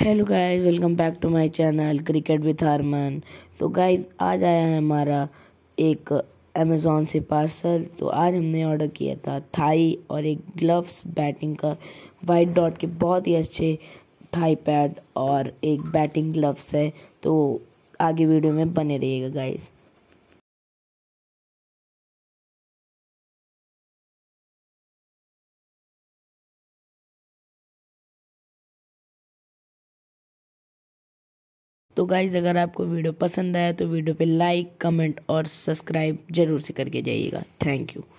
hello guys welcome back to my channel cricket with Harman तो guys आज आया है हमारा एक अमेज़ोन से पार्सल तो आज हमने ऑर्डर किया था थाई और एक ग्लव्स बैटिंग का वाइट डॉट के बहुत ही अच्छे थाई पैड और एक बैटिंग ग्लव्स है तो आगे वीडियो में बने रहिएगा गाइस तो गाइज़ अगर आपको वीडियो पसंद आया तो वीडियो पे लाइक कमेंट और सब्सक्राइब ज़रूर से करके जाइएगा थैंक यू